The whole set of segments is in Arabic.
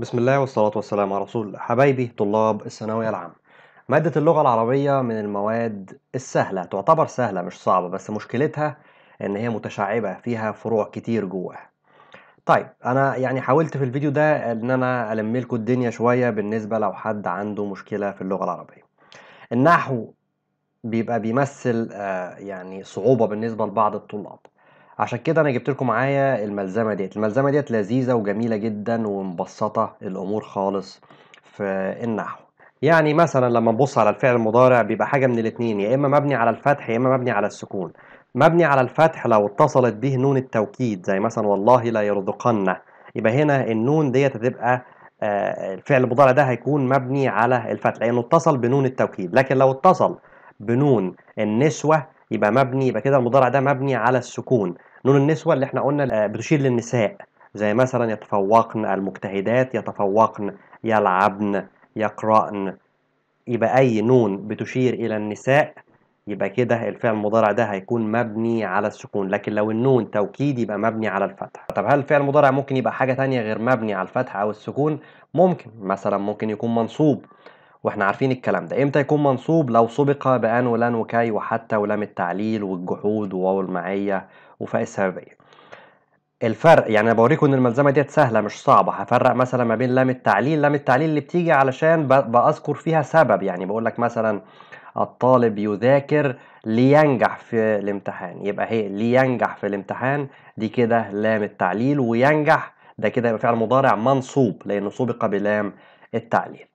بسم الله والصلاة والسلام على رسول الله حبايبي طلاب الثانوية العامة مادة اللغة العربية من المواد السهلة تعتبر سهلة مش صعبة بس مشكلتها إن هي متشعبة فيها فروع كتير جواها طيب أنا يعني حاولت في الفيديو ده إن أنا ألملكوا الدنيا شوية بالنسبة لو حد عنده مشكلة في اللغة العربية النحو بيبقى بيمثل آه، يعني صعوبة بالنسبة لبعض الطلاب عشان كده انا جبت لكم معايا الملزمه ديت الملزمه ديت لذيذه وجميله جدا ومبسطه الامور خالص في النحو يعني مثلا لما نبص على الفعل المضارع بيبقى حاجه من الاثنين يا اما مبني على الفتح يا اما مبني على السكون مبني على الفتح لو اتصلت به نون التوكيد زي مثلا والله لا يرزقن يبقى هنا النون ديت هتبقى آه، الفعل المضارع ده هيكون مبني على الفتح لانه اتصل بنون التوكيد لكن لو اتصل بنون النسوه يبقى مبني يبقى كده المضارع ده مبني على السكون نون النسوة اللي احنا قلنا آه، بتشير للنساء زي مثلا يتفوقن المجتهدات يتفوقن يلعبن يقرأن يبقى أي نون بتشير إلى النساء يبقى كده الفعل المضارع ده هيكون مبني على السكون لكن لو النون توكيد يبقى مبني على الفتح طب هل الفعل المضارع ممكن يبقى حاجة تانية غير مبني على الفتح أو السكون ممكن مثلا ممكن يكون منصوب واحنا عارفين الكلام ده امتى يكون منصوب لو سبق بان ولان وكاي وحتى ولام التعليل والجحود وواو المعيه وفاء السببيه الفرق يعني انا بوريكم ان الملزمه ديت سهله مش صعبه هفرق مثلا ما بين لام التعليل لام التعليل اللي بتيجي علشان بذكر فيها سبب يعني بقول لك مثلا الطالب يذاكر لينجح في الامتحان يبقى هي لينجح في الامتحان دي كده لام التعليل وينجح ده كده يبقى فعل مضارع منصوب لانه سبق بلام التعليل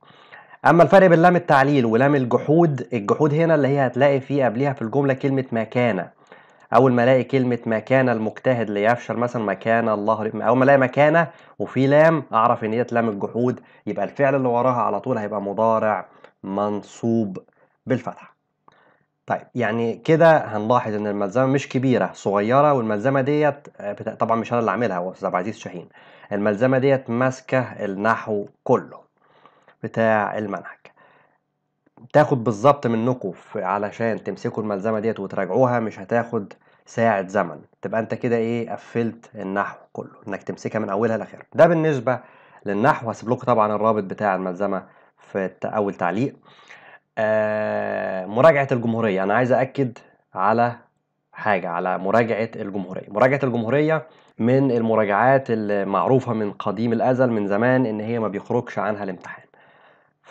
اما الفرق بين لام التعليل ولام الجحود الجحود هنا اللي هي هتلاقي فيه قبلها في الجمله كلمه مكانه اول ما الاقي كلمه كان المجتهد ليفشل مثلا مكان الله اول ما الاقي مكانه وفي لام اعرف ان هي لام الجحود يبقى الفعل اللي وراها على طول هيبقى مضارع منصوب بالفتحه طيب يعني كده هنلاحظ ان الملزمه مش كبيره صغيره والملزمه ديت آه، طبعا مش انا اللي عاملها هو استاذ عبد العزيز شاهين الملزمه ديت ماسكه النحو كله بتاع المنهج تاخد بالظبط منكم علشان تمسكوا الملزمه ديت وتراجعوها مش هتاخد ساعة زمن تبقى انت كده ايه قفلت النحو كله انك تمسكها من اولها لاخرها ده بالنسبة للنحو هسيب لكم طبعا الرابط بتاع الملزمة في اول تعليق آه مراجعة الجمهورية انا عايز اكد على حاجة على مراجعة الجمهورية مراجعة الجمهورية من المراجعات المعروفة من قديم الازل من زمان ان هي ما بيخرجش عنها الامتحان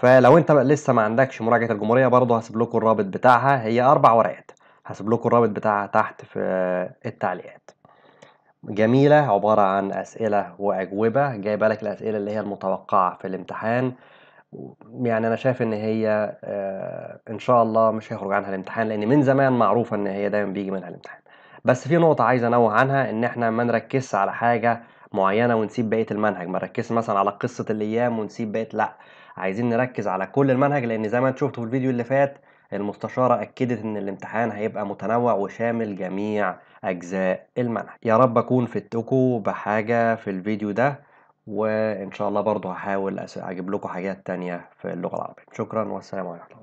فلو انت لسه ما عندكش مراجعه الجمهوريه برضه هسيب لكم الرابط بتاعها هي اربع ورقات هسيب لكم الرابط بتاعها تحت في التعليقات جميله عباره عن اسئله واجوبه جايبه لك الاسئله اللي هي المتوقعه في الامتحان يعني انا شايف ان هي آه، ان شاء الله مش هيخرج عنها الامتحان لان من زمان معروفه ان هي دايما بيجي منها الامتحان بس في نقطه عايز انوه عنها ان احنا ما نركزش على حاجه معينه ونسيب بقيه المنهج ما نركزش مثلا على قصه الايام ونسيب بقيه لا عايزين نركز على كل المنهج لان زي ما انتم شفتوا في الفيديو اللي فات المستشارة أكدت إن الامتحان هيبقى متنوع وشامل جميع أجزاء المنهج يا رب أكون فدتكم بحاجة في الفيديو ده وإن شاء الله برضو هحاول أجيب لكم حاجات تانية في اللغة العربية شكرا والسلام عليكم